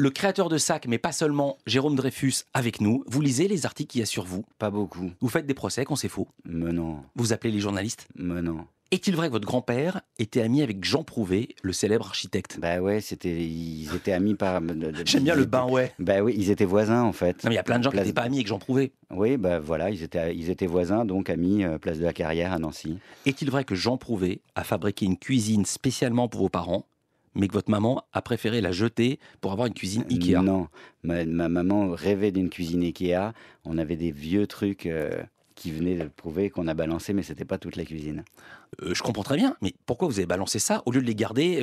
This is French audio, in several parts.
le créateur de SAC, mais pas seulement, Jérôme Dreyfus, avec nous. Vous lisez les articles qu'il y a sur vous Pas beaucoup. Vous faites des procès quand c'est faux Mais non. Vous appelez les journalistes Mais non. Est-il vrai que votre grand-père était ami avec Jean Prouvé, le célèbre architecte Bah ouais, c'était, ils étaient amis par. J'aime bien le bain, ouais. Bah oui, ils étaient voisins en fait. Non, il y a plein de gens qui n'étaient pas amis avec Jean Prouvé. Oui, bah voilà, ils étaient, ils étaient voisins, donc amis, euh, place de la Carrière à Nancy. Est-il vrai que Jean Prouvé a fabriqué une cuisine spécialement pour vos parents mais que votre maman a préféré la jeter pour avoir une cuisine euh, Ikea. Non, ma, maman rêvait d'une cuisine Ikea. On avait des vieux trucs. Euh, qui venaient de prouver qu'on a balancé, mais n'était pas toute la cuisine. Euh, je comprends très bien, mais pourquoi vous avez balancé ça au lieu de les garder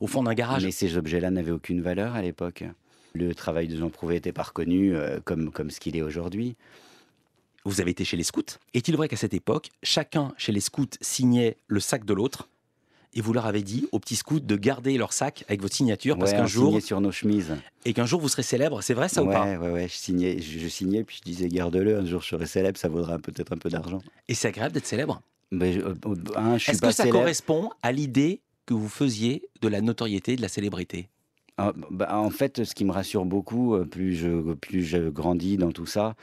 au fond d'un garage Mais ces objets-là n'avaient aucune valeur à l'époque. Le travail de Jean Prouvé n'était pas reconnu comme, comme ce qu'il est aujourd'hui. Vous avez été chez les scouts. Est-il vrai qu'à cette époque, chacun chez les scouts signait le sac de l'autre et vous leur avez dit, aux petits scouts, de garder leur sac avec votre signature parce qu'un jour. sur nos chemises. Et qu'un jour vous serez célèbre, c'est vrai ça ou pas Ouais, ouais, je signais, je, signais, puis je disais garde-le, un jour je serai célèbre, ça vaudra peut-être un peu d'argent. Et c'est agréable d'être célèbre euh, hein, Est-ce que ça correspond à l'idée que vous faisiez de la notoriété, de la célébrité ah, bah, en fait, ce qui me rassure beaucoup, euh, plus je, plus je grandis dans tout ça,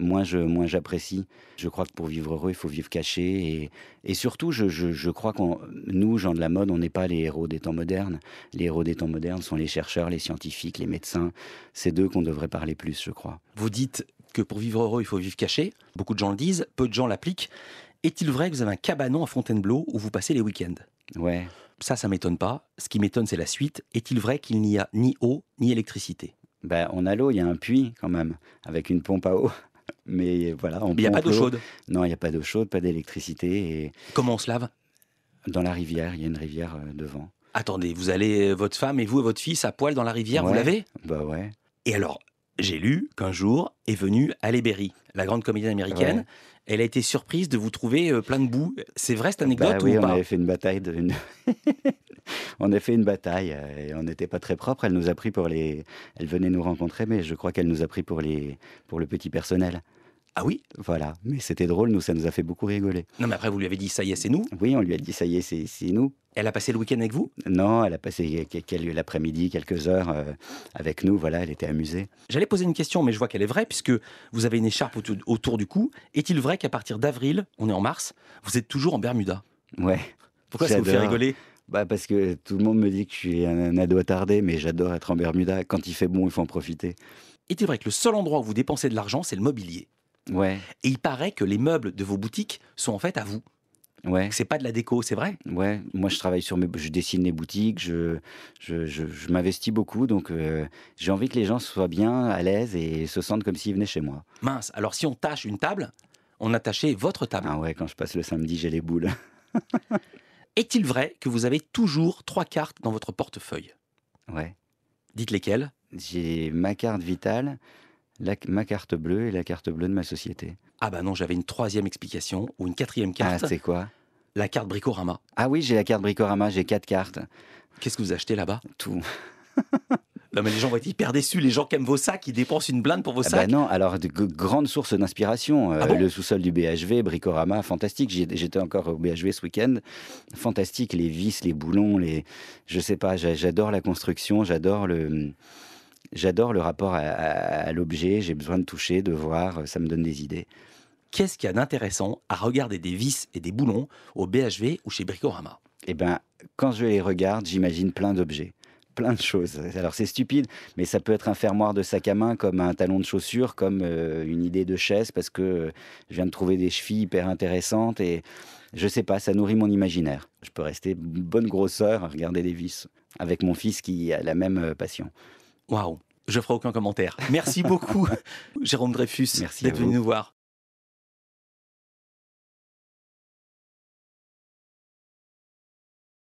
moins je, moins j'apprécie. Je crois que pour vivre heureux, il faut vivre caché. Et, surtout, je, crois que nous, gens de la mode, on n'est pas les héros des temps modernes. Les héros des temps modernes sont les chercheurs, les scientifiques, les médecins. C'est d'eux qu'on devrait parler plus, je crois. Vous dites que pour vivre heureux, il faut vivre caché. Beaucoup de gens le disent, peu de gens l'appliquent. Est-il vrai que vous avez un cabanon à Fontainebleau où vous passez les week-ends Ouais. Ça, ça m'étonne pas. Ce qui m'étonne, c'est la suite. Est-il vrai qu'il n'y a ni eau ni électricité ben, On a l'eau, il y a un puits quand même, avec une pompe à eau. Mais voilà, on Il n'y a pas d'eau chaude Non, il n'y a pas d'eau chaude, pas d'électricité. Et... Comment on se lave Dans la rivière, il y a une rivière euh, devant. Attendez, vous allez, euh, votre femme et vous et votre fils à poil dans la rivière, vous l'avez Bah ouais. Et alors, j'ai lu qu'un jour est venue Halle Berry, la grande comédienne américaine. Elle a été surprise de vous trouver euh, plein de boue. C'est vrai cette anecdote bah oui, on avait fait une bataille on a fait une bataille euh, et on n'était pas très propre. Elle nous a pris pour les. Elle venait nous rencontrer, mais je crois qu'elle nous a pris pour les pour le petit personnel. Ah oui Voilà, mais c'était drôle, nous, ça nous a fait beaucoup rigoler. Non, mais après, vous lui avez dit ça y est, c'est nous Oui, on lui a dit ça y est, c'est nous. Elle a passé le week-end avec vous Non, elle a passé l'après-midi, quelques heures euh, avec nous. Voilà, elle était amusée. J'allais poser une question, mais je vois qu'elle est vraie, puisque vous avez une écharpe autour du cou. Est-il vrai qu'à partir d'avril, on est en mars, vous êtes toujours en Bermuda Ouais. Pourquoi ça vous fait rigoler bah parce que tout le monde me dit que je suis un, ado attardé, mais j'adore être en Bermuda. Quand il fait bon, il faut en profiter. Est-il vrai que le seul endroit où vous dépensez de l'argent, c'est le mobilier Ouais. Et il paraît que les meubles de vos boutiques sont en fait à vous. Ouais. C'est pas de la déco, c'est vrai. Ouais, moi je travaille sur mes, je dessine mes boutiques, je, je, m'investis beaucoup, donc euh, j'ai envie que les gens soient bien, à l'aise et se sentent comme s'ils venaient chez moi. Mince. Alors si on tâche une table, on a taché votre table. Ah ouais, quand je passe le samedi, j'ai les boules. Est-il vrai que vous avez toujours trois cartes dans votre portefeuille Ouais. Dites lesquelles J'ai ma carte vitale, ma carte bleue et la carte bleue de ma société. Ah bah non, j'avais une troisième explication ou une quatrième ah, carte. Ah, c'est quoi La carte Bricorama. Ah oui, j'ai la carte Bricorama, j'ai quatre cartes. Qu'est-ce que vous achetez là-bas Tout. Non, mais les gens vont être hyper déçus, les gens qui aiment vos sacs, ils dépensent une blinde pour vos ah bah sacs. Bah non, alors, de grandes sources d'inspiration. Euh, ah le sous-sol du BHV, Bricorama, fantastique. J'étais encore au BHV ce week-end. Fantastique, les vis, les boulons, les. Je sais pas, j'adore la construction, j'adore le J'adore le rapport à, l'objet, j'ai besoin de toucher, de voir, ça me donne des idées. Qu'est-ce qu'il y a d'intéressant à regarder des vis et des boulons au BHV ou chez Bricorama Eh bien, quand je les regarde, j'imagine plein d'objets plein de choses. Alors c'est stupide, mais ça peut être un fermoir de sac à main comme un talon de chaussure, comme euh, une idée de chaise parce que euh, je viens de trouver des chevilles hyper intéressantes et je sais pas, ça nourrit mon imaginaire. Je peux rester bonne grosseur à regarder des vis avec mon fils qui a la même euh, passion. Waouh, je ferai aucun commentaire. Merci beaucoup, Jérôme Dreyfus, d'être venu nous voir.